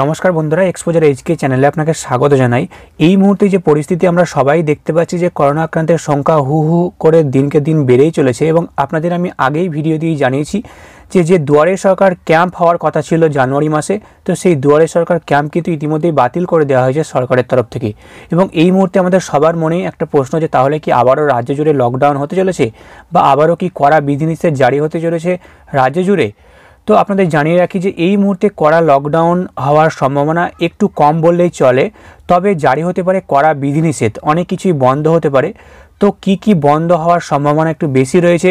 নমস্কার বন্ধুরা exposure HK চ্যানেলে আপনাকে স্বাগত জানাই এই মুহূর্তে যে পরিস্থিতি আমরা সবাই দেখতে পাচ্ছি যে করোনা আক্রান্তের সংখ্যা হু হু করে দিনকে দিন বেড়েই চলেছে এবং আপনাদের আমি আগেই ভিডিও দিয়ে জানিয়েছি যে যে দুয়ারে সরকার ক্যাম্প হওয়ার কথা ছিল জানুয়ারি মাসে তো সেই দুয়ারে সরকার ক্যাম্প কিন্তু ইতিমধ্যেই বাতিল করে দেওয়া হয়েছে সরকারের তরফ থেকে এবং এই মুহূর্তে আমাদের সবার মনে একটা প্রশ্ন যে তাহলে কি আবারও রাজ্য জুড়ে লকডাউন হতে চলেছে বা আবারও কি কড়া বিধিনিষেধ জারি হতে চলেছে রাজ্য জুড়ে তো আপনাদের জানিয়ে রাখি যে এই মুহূর্তে কড়া লকডাউন হওয়ার সম্ভাবনা একটু কম বললেই চলে তবে জারি হতে পারে কড়া বিধিনিষেধ অনেক কিছুই বন্ধ হতে পারে তো কি কি বন্ধ হওয়ার সম্ভাবনা একটু বেশি রয়েছে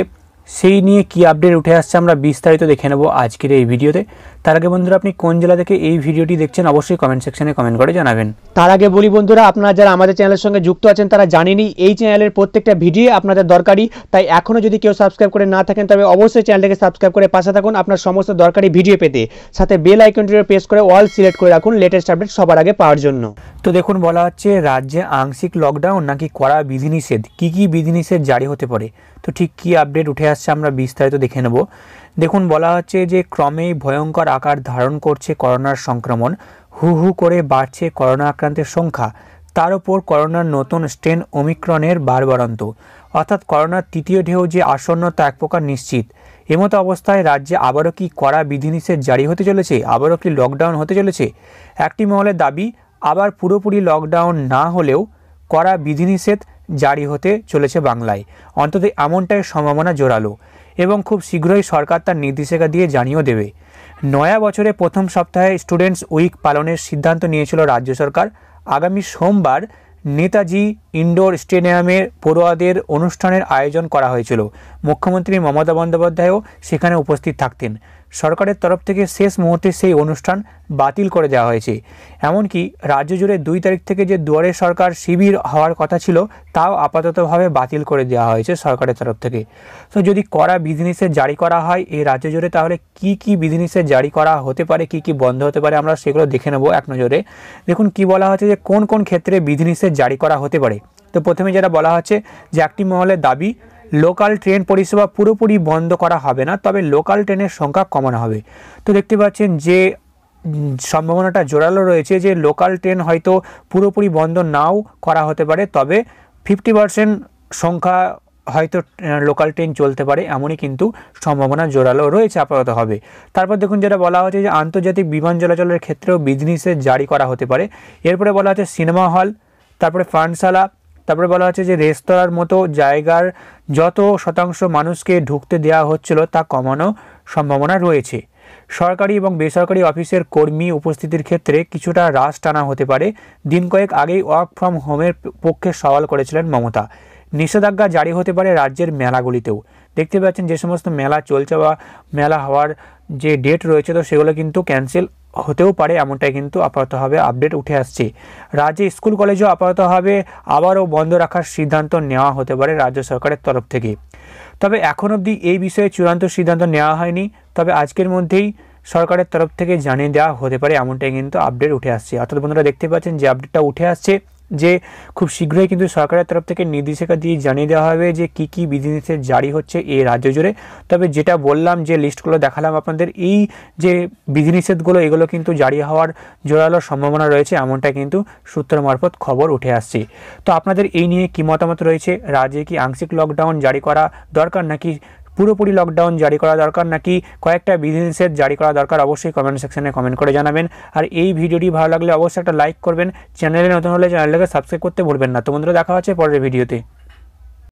সেই নিয়ে কি আপডেট উঠে আসছে আমরা বিস্তারিত দেখে নেব আজকের এই ভিডিওতে তার আগে বন্ধুরা আপনি কোন জেলা থেকে এই ভিডিওটি দেখছেন অবশ্যই কমেন্ট সেকশনে কমেন্ট করে জানাবেন তার আগে বলি বন্ধুরা আপনারা যারা আমাদের চ্যানেলের সঙ্গে যুক্ত আছেন তারা জানেনি এই চ্যানেলের প্রত্যেকটা ভিডিও আপনাদের দরকারি তাই এখনও যদি কেউ সাবস্ক্রাইব করে না থাকেন তবে অবশ্যই চ্যানেলটাকে সাবস্ক্রাইব করে পাশে থাকুন আপনার সমস্ত দরকারি ভিডিও পেতে সাথে বেল আইকনটি প্রেস করে অল সিলেক্ট করে রাখুন লেটেস্ট আপডেট সবার আগে পাওয়ার জন্য তো দেখুন বলা হচ্ছে রাজ্যে আংশিক লকডাউন নাকি করা বিধিনিষেধ কী কী বিধিনিষেধ জারি হতে পারে তো ঠিক কী আপডেট উঠে আসছে আমরা বিস্তারিত দেখে নেব দেখুন বলা হচ্ছে যে ক্রমেই ভয়ঙ্কর আকার ধারণ করছে করোনার সংক্রমণ হু হু করে বাড়ছে করোনা আক্রান্তের সংখ্যা তার ওপর করোনার নতুন স্ট্রেন ওমিক্রনের বারবারন্ত অর্থাৎ করোনার তৃতীয় ঢেউ যে আসন্ন তা এক প্রকার নিশ্চিত এমতো অবস্থায় রাজ্যে আবারও কি কড়া বিধিনিষেধ জারি হতে চলেছে আবারও কি লকডাউন হতে চলেছে একটি মহলের দাবি আবার পুরোপুরি লকডাউন না হলেও কড়া বিধিনিষেধ জারি হতে চলেছে বাংলায় অন্তত এমনটাই সম্ভাবনা জোরালো এবং খুব শীঘ্রই সরকার তার নির্দেশিকা দিয়ে জানিয়েও দেবে নয়া বছরে প্রথম সপ্তাহে স্টুডেন্টস উইক পালনের সিদ্ধান্ত নিয়েছিল রাজ্য সরকার আগামী সোমবার নেতাজি ইনডোর স্টেডিয়ামে পড়ুয়াদের অনুষ্ঠানের আয়োজন করা হয়েছিল মুখ্যমন্ত্রী মমতা বন্দ্যোপাধ্যায়ও সেখানে উপস্থিত থাকতেন সরকারের তরফ থেকে শেষ মুহূর্তে সেই অনুষ্ঠান বাতিল করে দেওয়া হয়েছে এমনকি রাজ্য জুড়ে দুই তারিখ থেকে যে দুয়ারে সরকার শিবির হওয়ার কথা ছিল তাও আপাততভাবে বাতিল করে দেওয়া হয়েছে সরকারের তরফ থেকে তো যদি করা বিধিনিষেধ জারি করা হয় এই রাজ্য জুড়ে তাহলে কি কি বিধিনিষেধ জারি করা হতে পারে কি কি বন্ধ হতে পারে আমরা সেগুলো দেখে নেব এক নজরে দেখুন কি বলা হচ্ছে যে কোন কোন ক্ষেত্রে বিধিনিষেধ জারি করা হতে পারে তো প্রথমে যেটা বলা হচ্ছে যে একটি মহলের দাবি লোকাল ট্রেন পরিষেবা পুরোপুরি বন্ধ করা হবে না তবে লোকাল ট্রেনের সংখ্যা কমানো হবে তো দেখতে পাচ্ছেন যে সম্ভাবনাটা জোরালো রয়েছে যে লোকাল ট্রেন হয়তো পুরোপুরি বন্ধ নাও করা হতে পারে তবে ফিফটি পারসেন্ট সংখ্যা হয়তো লোকাল ট্রেন চলতে পারে এমনই কিন্তু সম্ভাবনা জোরালো রয়েছে আপাতত হবে তারপর দেখুন যেটা বলা হচ্ছে যে আন্তর্জাতিক বিমান চলাচলের ক্ষেত্রেও বিধিনিষেধ জারি করা হতে পারে এরপরে বলা হচ্ছে সিনেমা হল তারপরে ফানশালা তারপরে বলা হচ্ছে যে রেস্তোরাঁর মতো জায়গার যত শতাংশ মানুষকে ঢুকতে দেওয়া হচ্ছিল তা কমানো সম্ভাবনা রয়েছে সরকারি এবং বেসরকারি অফিসের কর্মী উপস্থিতির ক্ষেত্রে কিছুটা হ্রাস টানা হতে পারে দিন কয়েক আগেই ওয়ার্ক ফ্রম হোমের পক্ষে সওয়াল করেছিলেন মমতা নিষেধাজ্ঞা জারি হতে পারে রাজ্যের মেলাগুলিতেও দেখতে পাচ্ছেন যে সমস্ত মেলা চলছে বা মেলা হওয়ার যে ডেট রয়েছে তো সেগুলো কিন্তু ক্যান্সেল হতেও পারে এমনটাই কিন্তু আপাতভাবে আপডেট উঠে আসছে রাজ্যে স্কুল কলেজও আপাতত হবে আবারও বন্ধ রাখার সিদ্ধান্ত নেওয়া হতে পারে রাজ্য সরকারের তরফ থেকে তবে এখন অবধি এই বিষয়ে চূড়ান্ত সিদ্ধান্ত নেওয়া হয়নি তবে আজকের মধ্যেই সরকারের তরফ থেকে জানিয়ে দেওয়া হতে পারে এমনটাই কিন্তু আপডেট উঠে আসছে অর্থাৎ বন্ধুরা দেখতে পাচ্ছেন যে আপডেটটা উঠে আসছে যে খুব শীঘ্রই কিন্তু সরকারের তরফ থেকে নির্দেশিকা দিয়ে জানিয়ে দেওয়া হবে যে কি কি বিধিনিষেধ জারি হচ্ছে এই রাজ্য জুড়ে তবে যেটা বললাম যে লিস্টগুলো দেখালাম আপনাদের এই যে বিধিনিষেধগুলো এগুলো কিন্তু জারি হওয়ার জোরালো সম্ভাবনা রয়েছে এমনটা কিন্তু সূত্র মারফত খবর উঠে আসছে তো আপনাদের এই নিয়ে কী মতামত রয়েছে রাজ্যে কি আংশিক লকডাউন জারি করা দরকার নাকি পুরোপুরি লকডাউন জারি করা দরকার নাকি কয়েকটা বিধিনিষেধ জারি করা দরকার অবশ্যই কমেন্ট সেকশনে কমেন্ট করে জানাবেন আর এই ভিডিওটি ভালো লাগলে অবশ্যই একটা লাইক করবেন চ্যানেলে নতুন হলে চ্যানেলটাকে সাবস্ক্রাইব করতে ভুলবেন না তো বন্ধুরা দেখা হচ্ছে পরের ভিডিওতে